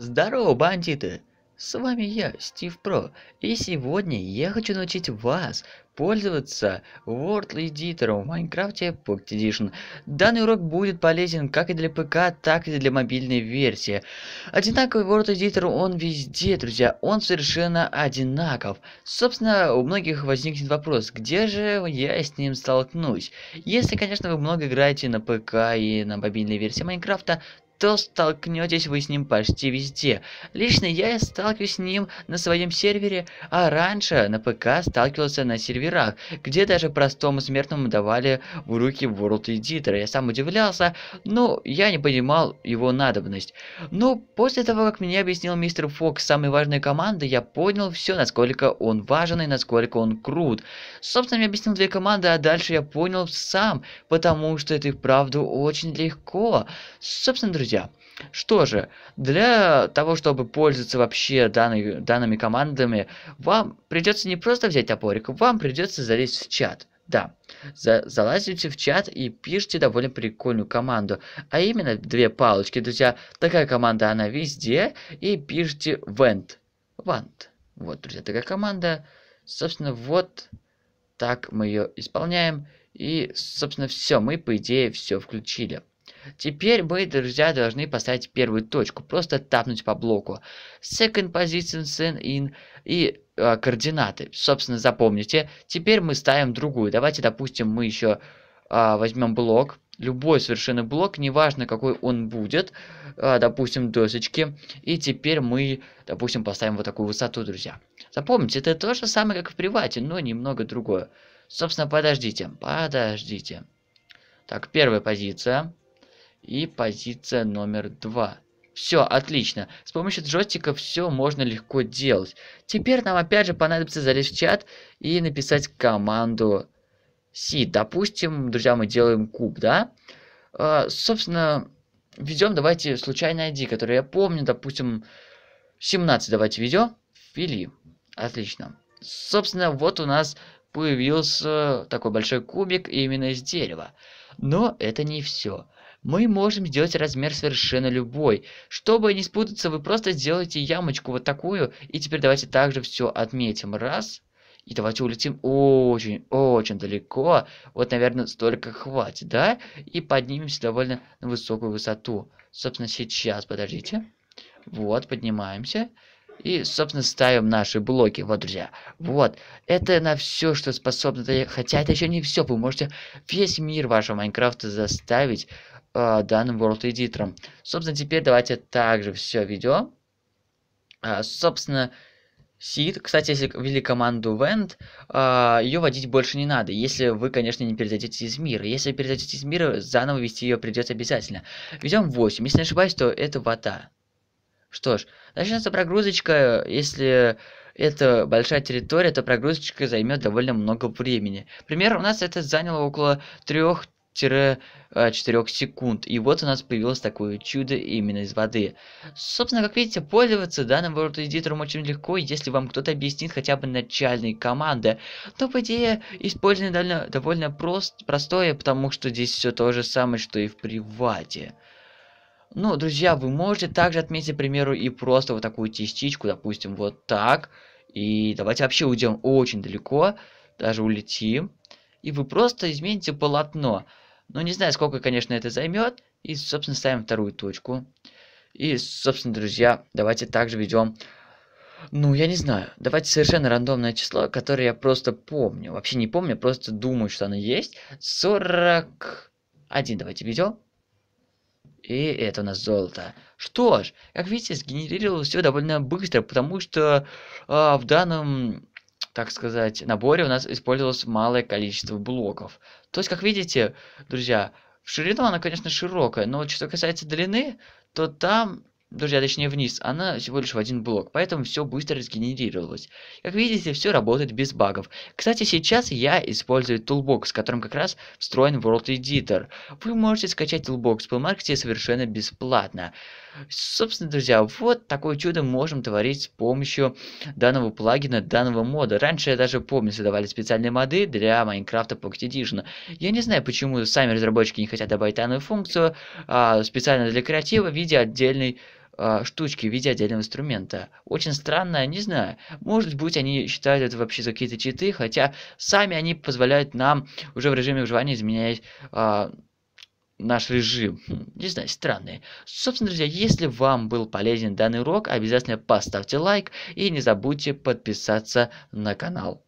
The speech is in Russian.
Здорово, бандиты! С вами я, Стив Про, и сегодня я хочу научить вас пользоваться World Editor в Майнкрафте Pocket Edition. Данный урок будет полезен как и для ПК, так и для мобильной версии. Одинаковый World Editor он везде, друзья, он совершенно одинаков. Собственно, у многих возникнет вопрос, где же я с ним столкнусь? Если, конечно, вы много играете на ПК и на мобильной версии Майнкрафта, то столкнетесь вы с ним почти везде. Лично я сталкиваюсь с ним на своем сервере, а раньше на ПК сталкивался на серверах, где даже простому смертному давали в руки World Editor. Я сам удивлялся, но я не понимал его надобность. Но после того, как мне объяснил мистер Фокс самые важные команды, я понял все, насколько он важен и насколько он крут. Собственно, мне объяснил две команды, а дальше я понял сам, потому что это и вправду очень легко. Собственно, друзья, друзья. Что же, для того, чтобы пользоваться вообще данной, данными командами, вам придется не просто взять топорик, вам придется залезть в чат. Да, за залазите в чат и пишите довольно прикольную команду, а именно две палочки, друзья. Такая команда, она везде, и пишите vent. Vant. Вот, друзья, такая команда. Собственно, вот так мы ее исполняем. И, собственно, все, мы, по идее, все включили. Теперь мои друзья должны поставить первую точку, просто тапнуть по блоку. Second position send in и э, координаты. Собственно, запомните. Теперь мы ставим другую. Давайте, допустим, мы еще э, возьмем блок. Любой совершенно блок, неважно какой он будет, э, допустим, досочки. И теперь мы, допустим, поставим вот такую высоту, друзья. Запомните, это то же самое, как в привате, но немного другое. Собственно, подождите, подождите. Так, первая позиция и позиция номер 2. Все, отлично. С помощью джойстика все можно легко делать. Теперь нам опять же понадобится залезть в чат и написать команду C. Допустим, друзья, мы делаем куб, да? А, собственно, ведем, давайте, случайный ID, который я помню, допустим, 17 давайте ведем. Ввели. Отлично. Собственно, вот у нас появился такой большой кубик именно из дерева. Но это не все мы можем сделать размер совершенно любой. Чтобы не спутаться, вы просто сделаете ямочку вот такую. И теперь давайте также все отметим. Раз. И давайте улетим очень-очень далеко. Вот, наверное, столько хватит, да? И поднимемся довольно на высокую высоту. Собственно, сейчас, подождите. Вот, поднимаемся. И, собственно, ставим наши блоки. Вот, друзья. Вот. Это на все, что способно. Хотя это еще не все. Вы можете весь мир вашего Майнкрафта заставить э, данным World Editor. Собственно, теперь давайте также все видео. Э, собственно, Сид, кстати, если ввели команду Vent, э, ее вводить больше не надо, если вы, конечно, не перезайдете из мира. Если перезайдете из мира, заново ввести ее придется обязательно. Везем 8, если не ошибаюсь, то это вата. Что ж, начнется прогрузочка, если это большая территория, то прогрузочка займет довольно много времени. Пример у нас это заняло около трех 4 э, секунд. И вот у нас появилось такое чудо именно из воды. Собственно, как видите, пользоваться данным World Editor очень легко, если вам кто-то объяснит хотя бы начальные команды. то по идее, использование довольно, довольно прост, простое, потому что здесь все то же самое, что и в привате. Ну, друзья, вы можете также отметить, к примеру, и просто вот такую частичку, допустим, вот так. И давайте вообще уйдем очень далеко, даже улетим и вы просто измените полотно. Ну, не знаю, сколько, конечно, это займет. И, собственно, ставим вторую точку. И, собственно, друзья, давайте также ведем... Ну, я не знаю. Давайте совершенно рандомное число, которое я просто помню. Вообще не помню, просто думаю, что оно есть. 41 давайте ведем. И это у нас золото. Что ж, как видите, сгенерировалось все довольно быстро, потому что э, в данном так сказать, наборе у нас использовалось малое количество блоков. То есть, как видите, друзья, ширина, она, конечно, широкая, но что касается длины, то там друзья, точнее вниз, она всего лишь в один блок, поэтому все быстро сгенерировалось. Как видите, все работает без багов. Кстати, сейчас я использую Toolbox, с которым как раз встроен World Editor. Вы можете скачать Toolbox в Plmarket совершенно бесплатно. Собственно, друзья, вот такое чудо можем творить с помощью данного плагина, данного мода. Раньше я даже помню, создавали специальные моды для майнкрафта Pocket Edition. Я не знаю, почему сами разработчики не хотят добавить данную функцию а, специально для креатива в виде отдельной а, штучки в виде отдельного инструмента. Очень странно, не знаю. Может быть, они считают это вообще за какие-то читы, хотя сами они позволяют нам уже в режиме выживания изменять э, наш режим. Хм, не знаю, странные. Собственно, друзья, если вам был полезен данный урок, обязательно поставьте лайк и не забудьте подписаться на канал.